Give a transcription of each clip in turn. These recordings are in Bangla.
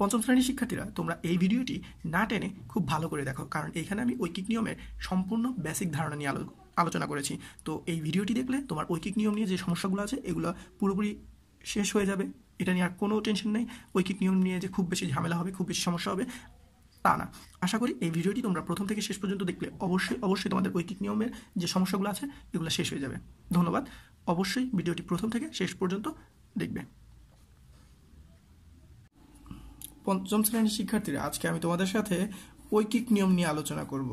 পঞ্চম শ্রেণীর শিক্ষার্থীরা তোমরা এই ভিডিওটি না টেনে খুব ভালো করে দেখো কারণ এখানে আমি ঐকিক নিয়মের সম্পূর্ণ বেসিক ধারণা নিয়ে আলোচনা করেছি তো এই ভিডিওটি দেখলে তোমার ঐকিক নিয়ম নিয়ে যে সমস্যাগুলো আছে এগুলো পুরোপুরি শেষ হয়ে যাবে এটা নিয়ে আর কোনো টেনশন নেই ঐকিক নিয়ম নিয়ে যে খুব বেশি ঝামেলা হবে খুব বেশি সমস্যা হবে তা না আশা করি এই ভিডিওটি তোমরা প্রথম থেকে শেষ পর্যন্ত দেখলে অবশ্যই অবশ্যই তোমাদের ঐকিক নিয়মের যে সমস্যাগুলো আছে এগুলো শেষ হয়ে যাবে ধন্যবাদ অবশ্যই ভিডিওটি প্রথম থেকে শেষ পর্যন্ত দেখবে পঞ্চম শ্রেণীর শিক্ষার্থীরা আজকে আমি তোমাদের সাথে ঐকিক নিয়ম নিয়ে আলোচনা করব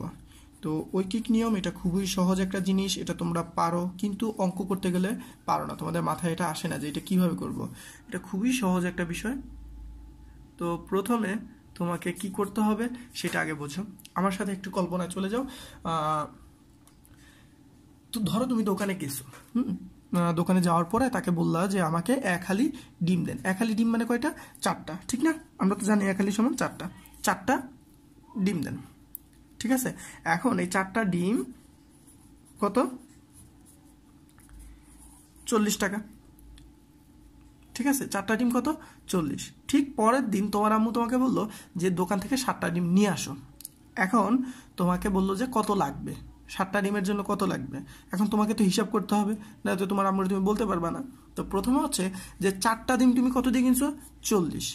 তো ঐকিক নিয়ম এটা খুবই সহজ একটা জিনিস এটা তোমরা পারো কিন্তু অঙ্ক করতে গেলে পারো না তোমাদের মাথায় এটা আসে না যে এটা কিভাবে করব। এটা খুবই সহজ একটা বিষয় তো প্রথমে তোমাকে কি করতে হবে সেটা আগে বোঝো আমার সাথে একটু কল্পনায় চলে যাও তো ধরো তুমি দোকানে গেছো হুম দোকানে যাওয়ার পরে তাকে বললো যে আমাকে এক হালি ডিম দেন এক হালি ডিম মানে কয়টা চারটা ঠিক না আমরা তো জানি এক হালি সমান চারটা চারটা ডিম দেন ঠিক আছে এখন এই চারটা ডিম কত চল্লিশ টাকা ঠিক আছে চারটা ডিম কত চল্লিশ ঠিক পরের দিন তোমার আম্মু তোমাকে বললো যে দোকান থেকে সাতটা ডিম নিয়ে আসো এখন তোমাকে বললো যে কত লাগবে সাতটা ডিমের জন্য কত লাগবে এখন তোমাকে তো হিসাব করতে হবে না তো তোমার আমরা তুমি বলতে পারবা না তো প্রথমে হচ্ছে যে চারটা ডিম তুমি কত দিয়ে কিনছো চল্লিশ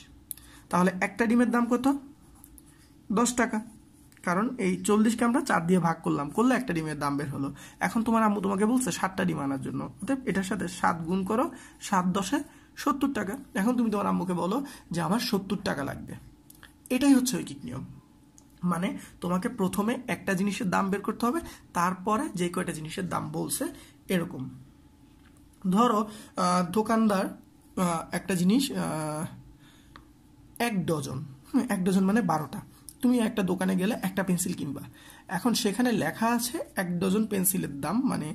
তাহলে একটা ডিমের দাম কত দশ টাকা কারণ এই চল্লিশকে আমরা চার দিয়ে ভাগ করলাম করলে একটা ডিমের দাম বের হলো এখন তোমার আম্মু তোমাকে বলছে সাতটা ডিম আনার জন্য অর্থাৎ এটার সাথে সাত গুণ করো সাত দশে সত্তর টাকা এখন তুমি তোমার আম্মুকে বলো যে আমার সত্তর টাকা লাগবে এটাই হচ্ছে ঐকিক নিয়ম মানে তোমাকে প্রথমে একটা জিনিসের দাম বের করতে হবে তারপরে যে কয়টা জিনিসের দাম বলছে এরকম ধরো দোকানদার একটা জিনিস এক ডজন এক ডজন মানে বারোটা তুমি একটা দোকানে গেলে একটা পেন্সিল কিনবা এখন সেখানে লেখা আছে এক ডজন পেন্সিলের দাম মানে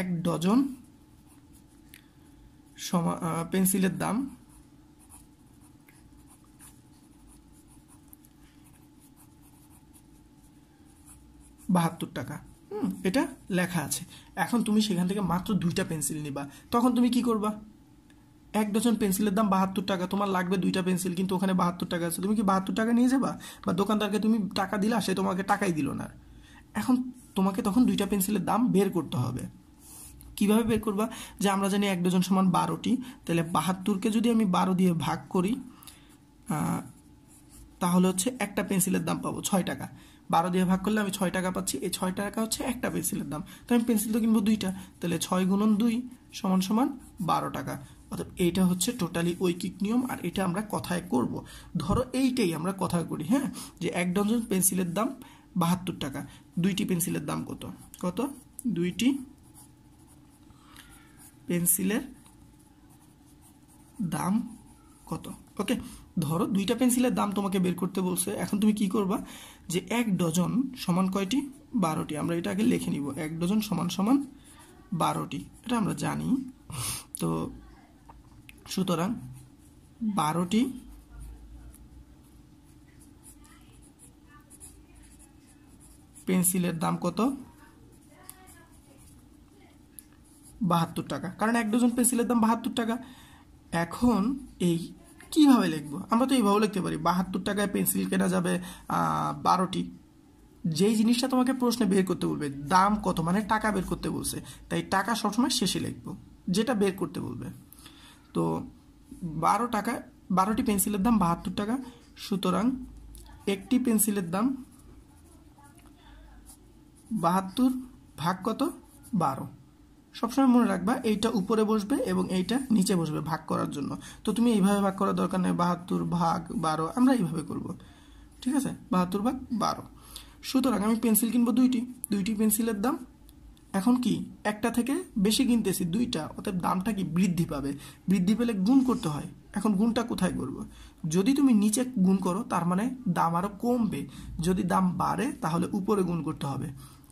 এক ডজন সমা পেন্সিলের দাম বাহাত্তর টাকা এটা লেখা আছে এখন তুমি সেখান থেকে মাত্র দুইটা পেন্সিল নিবা তখন তুমি কি করবা এক ডজন পেন্সিলের দাম বাহাত্তর টাকা তোমার লাগবে দুইটা পেন্সিল কিন্তু ওখানে বাহাত্তর টাকা আছে তুমি কি বাহাত্তর টাকা নিয়ে যাবা বা দোকানদারকে তুমি টাকা দিলা সে তোমাকে টাকাই দিল না এখন তোমাকে তখন দুইটা পেন্সিলের দাম বের করতে হবে কিভাবে বের করবা যে আমরা জানি এক ডজন সমান বারোটি তাহলে বাহাত্তরকে যদি আমি বারো দিয়ে ভাগ করি তাহলে হচ্ছে একটা পেন্সিলের দাম পাবো ছয় টাকা বারো দিয়ে ভাগ করলে আমি ছয় টাকা পাচ্ছি এই ছয় টাকা হচ্ছে একটা পেন্সিলের দাম তো আমি পেন্সিল তো কিনবো দুইটা তাহলে ছয় গুণন দুই সমান সমান বারো টাকা অর্থাৎ এইটা হচ্ছে টোটালি ঐকিক নিয়ম আর এটা আমরা কথায় করব ধরো এইটাই আমরা কথা করি হ্যাঁ যে এক ডজন পেন্সিলের দাম বাহাত্তর টাকা দুইটি পেন্সিলের দাম কত কত দুইটি পেন্সিলের দাম কত ওকে ধরো দুইটা পেন্সিলের দাম তোমাকে বের করতে বলছে এখন তুমি কি করবা যে এক ডজন সমান কয়টি বারোটি আমরা এটা আগে লিখে নিব এক ডজন সমান সমান বারোটি এটা আমরা জানি তো সুতরাং বারোটি পেন্সিলের দাম কত বাহাত্তর টাকা কারণ এক ডজন পেন্সিলের দাম বাহাত্তর টাকা এখন এই কীভাবে লিখবো আমরা তো এইভাবে লিখতে পারি বাহাত্তর টাকায় পেন্সিল কেনা যাবে বারোটি যেই জিনিসটা তোমাকে প্রশ্নে বের করতে বলবে দাম কত মানে টাকা বের করতে বলছে তাই টাকা সবসময় শেষে লিখবো যেটা বের করতে বলবে তো বারো টাকা বারোটি পেন্সিলের দাম বাহাত্তর টাকা সুতরাং একটি পেন্সিলের দাম বাহাত্তর ভাগ কত বারো সবসময় মনে রাখবা এইটা উপরে বসবে এবং এইটা নিচে বসবে ভাগ করার জন্য তো তুমি এইভাবে ভাগ করার দরকার নেই বাহাত্তর ভাগ বারো আমরা এইভাবে করব ঠিক আছে বাহাত্তর ভাগ বারো সুতরাং আমি পেন্সিল কিনবো দুইটি দুইটি পেন্সিলের দাম এখন কি একটা থেকে বেশি কিনতেছি দুইটা অতএব দামটা কি বৃদ্ধি পাবে বৃদ্ধি পেলে গুণ করতে হয় এখন গুণটা কোথায় করব যদি তুমি নিচে গুণ করো তার মানে দাম আরও কমবে যদি দাম বাড়ে তাহলে উপরে গুণ করতে হবে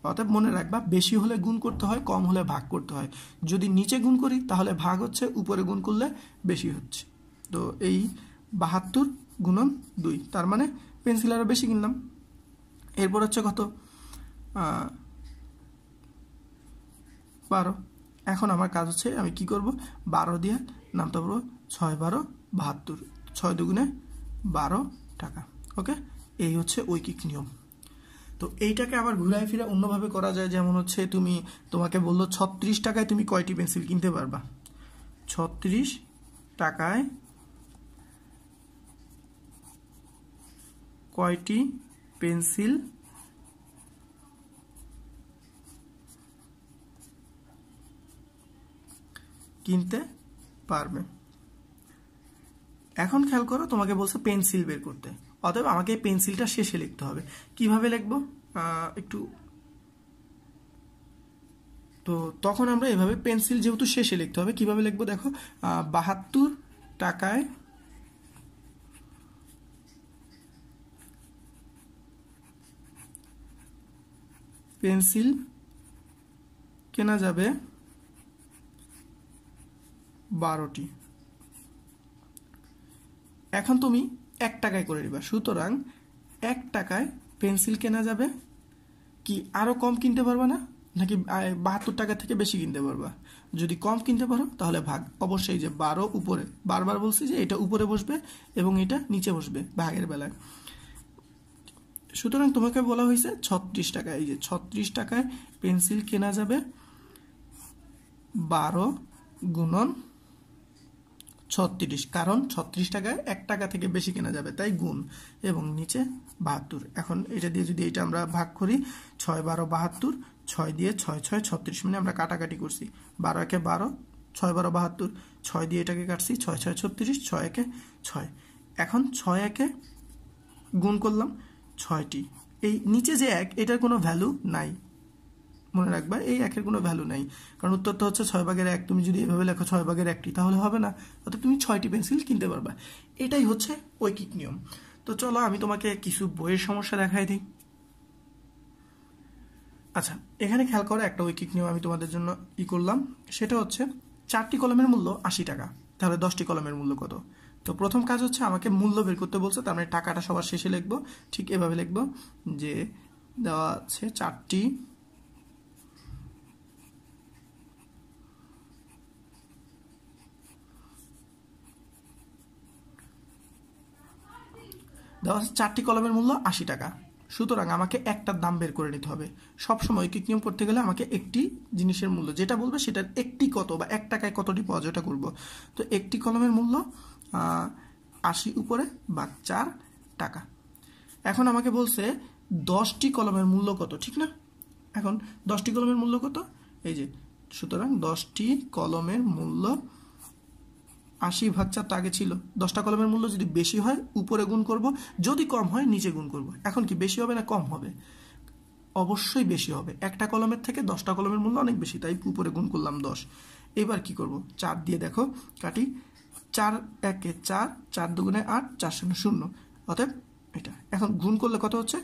অতএব মনে রাখবা বেশি হলে গুণ করতে হয় কম হলে ভাগ করতে হয় যদি নিচে গুণ করি তাহলে ভাগ হচ্ছে উপরে গুণ করলে বেশি হচ্ছে তো এই বাহাত্তর গুণন দুই তার মানে পেন্সিল আরও বেশি কিনলাম এরপর হচ্ছে কত বারো এখন আমার কাজ হচ্ছে আমি কি করব বারো দিয়ে নামতে পারবো ছয় বারো বাহাত্তর ছয় দুগুণে বারো টাকা ওকে এই হচ্ছে ঐকিক নিয়ম তো এইটাকে আবার ঘুরায় ফিরে অন্যভাবে করা যায় যেমন হচ্ছে তুমি তোমাকে বললো ছত্রিশ টাকায় তুমি কয়টি পেন্সিল কিনতে পারবা ছত্রিশ টাকায় কয়টি পেন্সিল কিনতে পারবে এখন খেয়াল করো তোমাকে বলছে পেন্সিল বের করতে অতএব আমাকে পেন্সিলটা শেষে লিখতে হবে কিভাবে লিখবো একটু তো তখন আমরা এভাবে পেন্সিল যেহেতু শেষে লিখতে হবে কিভাবে লিখবো দেখো বাহাত্তর টাকায় পেন্সিল কেনা যাবে বারোটি এখন তুমি এক টাকায় করে নিবা সুতরাং এক টাকায় পেন্সিল কেনা যাবে কি আরও কম কিনতে পারবা না নাকি বাহাত্তর টাকা থেকে বেশি কিনতে পারবা যদি কম কিনতে পারো তাহলে ভাগ অবশ্যই যে বারো উপরে বারবার বলছি যে এটা উপরে বসবে এবং এটা নিচে বসবে ভাগের বেলায় সুতরাং তোমাকে বলা হয়েছে ছত্রিশ টাকা এই যে ছত্রিশ টাকায় পেন্সিল কেনা যাবে বারো গুণন ছত্রিশ কারণ ছত্রিশ টাকায় এক টাকা থেকে বেশি কেনা যাবে তাই গুণ এবং নিচে বাহাত্তর এখন এটা দিয়ে যদি এটা আমরা ভাগ করি ছয় বারো বাহাত্তর ছয় দিয়ে ছয় ছয় ছত্রিশ মানে আমরা কাটাকাটি করছি বারো একে বারো ছয় বারো বাহাত্তর ছয় দিয়ে এটাকে কাটছি ছয় ছয় ছত্রিশ ছয় একে ছয় এখন ছয় একে গুণ করলাম ছয়টি এই নিচে যে এক এটার কোনো ভ্যালু নাই মনে রাখবা এই একের কোনো ভ্যালু নাই কারণ উত্তরটা হচ্ছে ছয় ভাগের এক তুমি যদি এভাবে লেখো ছয় ভাগের একটি তাহলে হবে না অর্থাৎ তুমি ছয়টি পেন্সিল কিনতে পারবা এটাই হচ্ছে ঐকিক নিয়ম তো চলো আমি তোমাকে কিছু বইয়ের সমস্যা দেখাই দিই আচ্ছা এখানে খেয়াল করো একটা ঐকিক নিয়ম আমি তোমাদের জন্য ই করলাম সেটা হচ্ছে চারটি কলমের মূল্য আশি টাকা তাহলে দশটি কলমের মূল্য কত তো প্রথম কাজ হচ্ছে আমাকে মূল্য বের করতে বলছে তার মানে টাকাটা সবার শেষে লিখবো ঠিক এভাবে লিখবো যে দেওয়া আছে চারটি দেওয়া আছে চারটি কলমের মূল্য আশি টাকা সুতরাং আমাকে একটার দাম বের করে নিতে হবে সবসময় ঐকিক নিয়ম করতে গেলে আমাকে একটি জিনিসের মূল্য যেটা বলবে সেটার একটি কত বা এক টাকায় কতটি পাওয়া যেটা করব তো একটি কলমের মূল্য আশি উপরে বা চার টাকা এখন আমাকে বলছে দশটি কলমের মূল্য কত ঠিক না এখন দশটি কলমের মূল্য কত এই যে সুতরাং দশটি কলমের মূল্য আশি ভাগ চার তো আগে ছিল দশটা কলমের মূল্য যদি বেশি হয় উপরে গুণ করব যদি কম হয় নিচে গুণ করব এখন কি বেশি হবে না কম হবে অবশ্যই বেশি হবে একটা কলমের থেকে দশটা কলমের মূল্য অনেক বেশি তাই উপরে গুণ করলাম দশ এবার কি করব চার দিয়ে দেখো কাটি চার একে চার চার দুগুণে আট চার শূন্য শূন্য অতএব এটা এখন গুণ করলে কত হচ্ছে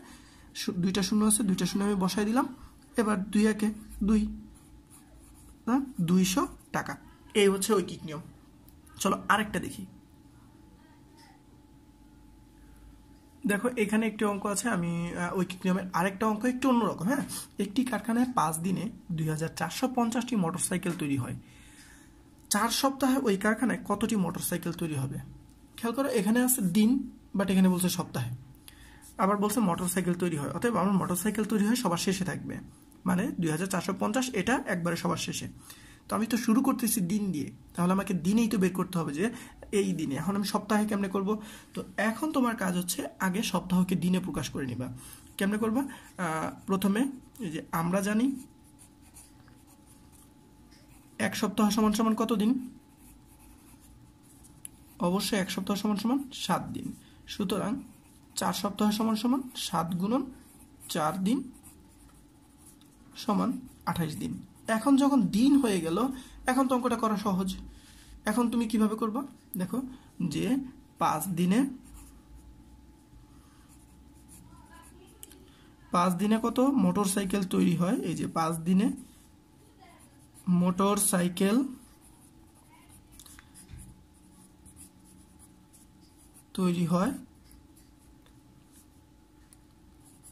দুইটা শূন্য আছে দুইটা শূন্য আমি বসাই দিলাম এবার দুই একে দুই হ্যাঁ? দুইশো টাকা এই হচ্ছে ঐকিক নিয়ম চলো আরেকটা দেখি দেখো এখানে একটি অঙ্ক আছে আমি ঐকিক নিয়মের আরেকটা অঙ্ক একটু অন্যরকম হ্যাঁ একটি কারখানায় পাঁচ দিনে দুই হাজার চারশো পঞ্চাশটি মোটরসাইকেল তৈরি হয় চার সপ্তাহে ওই কারখানায় কতটি মোটরসাইকেল তৈরি হবে খেয়াল করো এখানে আছে দিন বাট এখানে বলছে সপ্তাহে আবার বলছে মোটরসাইকেল তৈরি হয় অতএব আমার মোটরসাইকেল তৈরি হয় সবার শেষে থাকবে মানে দুই হাজার চারশো পঞ্চাশ এটা একবারে সবার শেষে তো আমি তো শুরু করতেছি দিন দিয়ে তাহলে আমাকে দিনেই তো বের করতে হবে যে এই দিনে এখন আমি সপ্তাহে কেমনে করব তো এখন তোমার কাজ হচ্ছে আগে সপ্তাহকে দিনে প্রকাশ করে নিবা কেমনে করবা প্রথমে এই যে আমরা জানি এক সপ্তাহ সমান সমান কত দিন অবশ্যই এক সপ্তাহ সমান সমান সাত দিন সুতরাং চার সপ্তাহ সমান সমান সাত গুণন চার দিন সমান আঠাশ দিন এখন যখন দিন হয়ে গেল এখন তো অঙ্কটা করা সহজ এখন তুমি কিভাবে করবা দেখো যে পাঁচ দিনে পাঁচ দিনে কত মোটর সাইকেল তৈরি হয় এই যে পাঁচ দিনে মোটর সাইকেল তৈরি হয়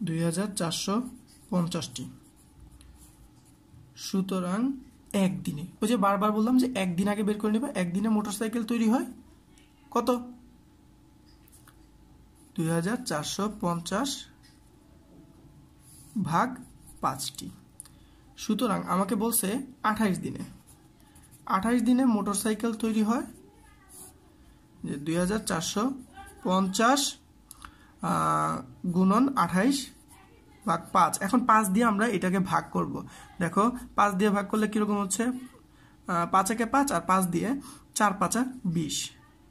দুই হাজার চারশো পঞ্চাশটি সুতরাং একদিনে ওই যে বারবার বললাম যে একদিন আগে বের করে নেবে একদিনে মোটরসাইকেল তৈরি হয় কত দুই হাজার চারশো পঞ্চাশ ভাগ পাঁচটি সুতরাং আমাকে বলছে আঠাইশ দিনে আঠাইশ দিনে মোটরসাইকেল তৈরি হয় যে দুই হাজার চারশো পঞ্চাশ গুণন আঠাইশ ভাগ পাঁচ এখন পাঁচ দিয়ে আমরা এটাকে ভাগ করব দেখো পাঁচ দিয়ে ভাগ করলে কীরকম হচ্ছে পাঁচ একে পাঁচ আর পাঁচ দিয়ে চার পাঁচা বিশ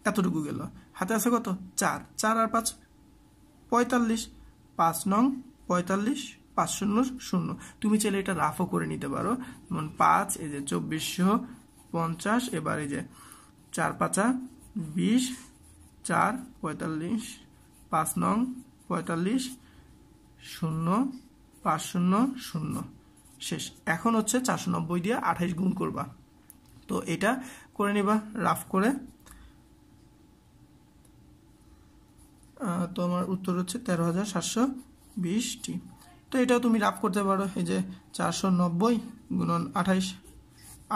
এতটুকু গেল হাতে আছে কত চার চার আর পাঁচ পঁয়তাল্লিশ পাঁচ নং পঁয়তাল্লিশ পাঁচ শূন্য শূন্য তুমি চাইলে এটা রাফও করে নিতে পারো যেমন পাঁচ এই যে চব্বিশশো পঞ্চাশ এবার এই যে চার পাঁচা বিশ চার পঁয়তাল্লিশ পাঁচ নং পঁয়তাল্লিশ শূন্য পাঁচ শূন্য শূন্য শেষ এখন হচ্ছে চারশো নব্বই দিয়ে আঠাইশ গুণ করবা তো এটা করে নিবা রাফ করে তো আমার উত্তর হচ্ছে তেরো হাজার সাতশো বিশটি তো এটাও তুমি রাফ করতে পারো এই যে চারশো নব্বই গুণন আঠাইশ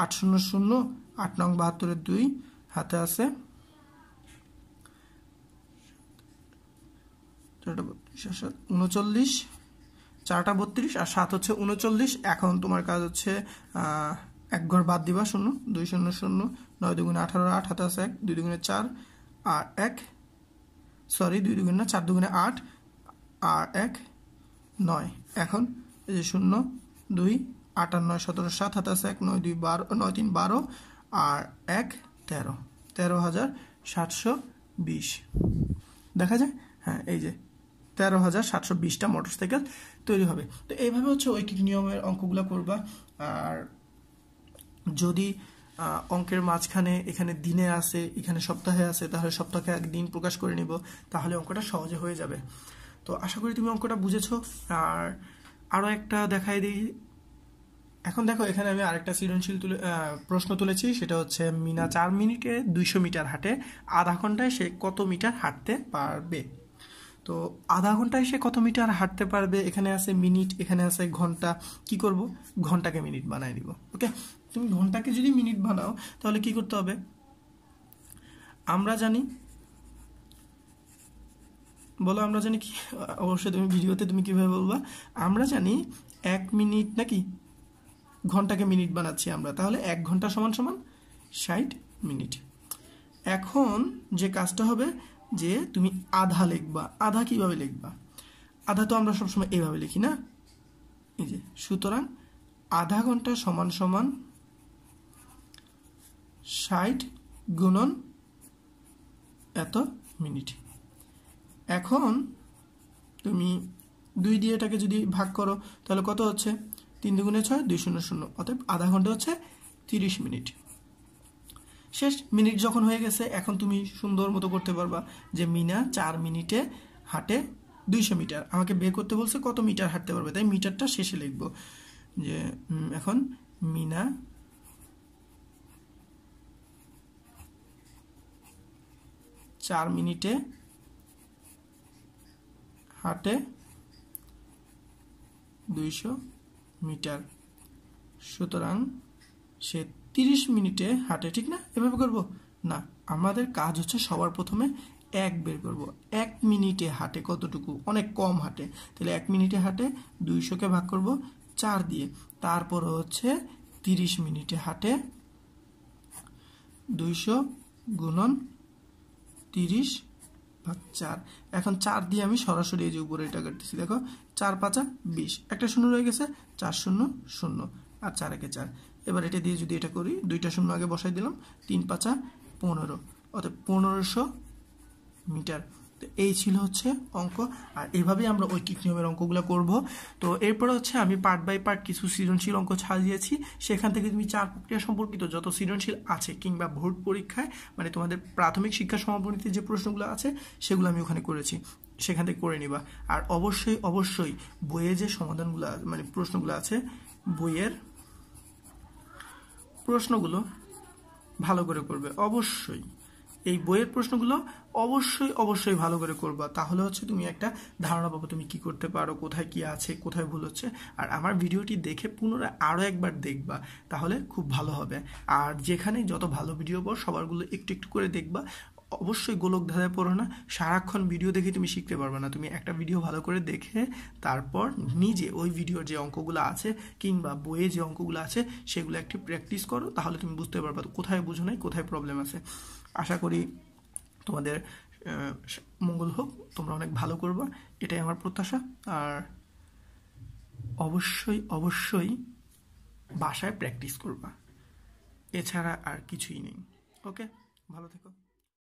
আট শূন্য শূন্য আট নং বাহাত্তরের দুই হাতে আছে উনচল্লিশ চারটা বত্রিশ আর সাত হচ্ছে উনচল্লিশ এখন তোমার কাজ হচ্ছে এক ঘর বাদ দিবা শূন্য দুই শূন্য শূন্য নয় দুগুণে আঠারো আট হাতাশ এক দুই দুগুণে চার আর এক সরি দুই দুগুণে চার দুগুণে আট আর এক নয় এখন এই যে শূন্য দুই আট আর নয় সতেরো সাত হাতাশ এক নয় দুই বারো নয় তিন বারো আর এক তেরো তেরো হাজার সাতশো বিশ দেখা যায় হ্যাঁ এই যে তেরো হাজার সাতশো বিশটা মোটরসাইকেল তৈরি হবে তো এইভাবে হচ্ছে ঐকিক নিয়মের অঙ্কগুলো করবা আর যদি অঙ্কের মাঝখানে এখানে দিনে আছে এখানে সপ্তাহে আছে তাহলে সপ্তাহে একদিন প্রকাশ করে নিব তাহলে অঙ্কটা সহজে হয়ে যাবে তো আশা করি তুমি অঙ্কটা বুঝেছ আর আরও একটা দেখাই দিই এখন দেখো এখানে আমি আরেকটা সৃজনশীল তুলে প্রশ্ন তুলেছি সেটা হচ্ছে মিনা চার মিনিটে দুইশো মিটার হাঁটে আধা ঘন্টায় সে কত মিটার হাঁটতে পারবে তো আধা ঘন্টায় সে কত মিটার হাঁটতে পারবে এখানে আছে মিনিট এখানে আছে ঘন্টা কি করব ঘন্টাকে মিনিট বানাই দিব ওকে তুমি ঘন্টাকে যদি মিনিট বানাও তাহলে কি করতে হবে আমরা জানি বলো আমরা জানি কি অবশ্যই তুমি ভিডিওতে তুমি কীভাবে বলবা আমরা জানি এক মিনিট নাকি ঘন্টাকে মিনিট বানাচ্ছি আমরা তাহলে এক ঘন্টা সমান সমান ষাট মিনিট এখন যে কাজটা হবে যে তুমি আধা লিখবা আধা কিভাবে লিখবা আধা তো আমরা সবসময় এভাবে লিখি না এই যে সুতরাং আধা ঘন্টা সমান সমান ষাট গুণন এত মিনিট এখন তুমি দুই দিয়ে এটাকে যদি ভাগ করো তাহলে কত হচ্ছে তিন দুগুণে ছয় দুই শূন্য শূন্য অর্থাৎ আধা ঘন্টা হচ্ছে তিরিশ মিনিট শেষ মিনিট যখন হয়ে গেছে এখন তুমি সুন্দর মতো করতে পারবা যে মিনা চার মিনিটে হাঁটে দুইশো মিটার আমাকে বের করতে বলছে কত মিটার হাঁটতে পারবে তাই মিটারটা শেষে লিখব যে এখন মিনা চার মিনিটে হাঁটে দুইশো মিটার সুতরাং সে তিরিশ মিনিটে হাঁটে ঠিক না এভাবে করব না আমাদের কাজ হচ্ছে সবার প্রথমে এক বের করব এক মিনিটে হাঁটে কতটুকু অনেক কম হাঁটে তাহলে এক মিনিটে হাঁটে দুইশোকে ভাগ করব চার দিয়ে তারপর হচ্ছে তিরিশ মিনিটে হাঁটে দুইশো গুণন তিরিশ ভাগ চার এখন চার দিয়ে আমি সরাসরি এই যে উপরে এটা কাটতেছি দেখো চার পাঁচা বিশ একটা শূন্য রয়ে গেছে চার শূন্য শূন্য আর চার একে চার এবার এটা দিয়ে যদি এটা করি দুইটা শূন্য আগে বসাই দিলাম তিন পাঁচা পনেরো অর্থাৎ পনেরোশো মিটার তো এই ছিল হচ্ছে অঙ্ক আর এভাবেই আমরা ঐকিক নিয়মের অঙ্কগুলো করব তো এরপরে হচ্ছে আমি পার্ট বাই পার্ট কিছু সৃজনশীল অঙ্ক ছাড়িয়েছি সেখান থেকে তুমি চার প্রক্রিয়া সম্পর্কিত যত সৃজনশীল আছে কিংবা ভোট পরীক্ষায় মানে তোমাদের প্রাথমিক শিক্ষা সমাপনীতে যে প্রশ্নগুলো আছে সেগুলো আমি ওখানে করেছি সেখান থেকে করে নিবা আর অবশ্যই অবশ্যই বইয়ে যে সমাধানগুলো মানে প্রশ্নগুলো আছে বইয়ের প্রশ্নগুলো ভালো করে করবে অবশ্যই এই বইয়ের প্রশ্নগুলো অবশ্যই অবশ্যই ভালো করে করবা তাহলে হচ্ছে তুমি একটা ধারণা পাবো তুমি কি করতে পারো কোথায় কি আছে কোথায় ভুল হচ্ছে আর আমার ভিডিওটি দেখে পুনরায় আরও একবার দেখবা তাহলে খুব ভালো হবে আর যেখানে যত ভালো ভিডিও পাও সবারগুলো একটু একটু করে দেখবা অবশ্যই গোলক ধাঁধায় পড়ো না সারাক্ষণ ভিডিও দেখে তুমি শিখতে পারবে না তুমি একটা ভিডিও ভালো করে দেখে তারপর নিজে ওই ভিডিওর যে অঙ্কগুলো আছে কিংবা বইয়ে যে অঙ্কগুলো আছে সেগুলো একটি প্র্যাকটিস করো তাহলে তুমি বুঝতে পারবে কোথায় বুঝো নাই কোথায় প্রবলেম আছে আশা করি তোমাদের মঙ্গল হোক তোমরা অনেক ভালো করবো এটাই আমার প্রত্যাশা আর অবশ্যই অবশ্যই বাসায় প্র্যাকটিস করবা এছাড়া আর কিছুই নেই ওকে ভালো থেকো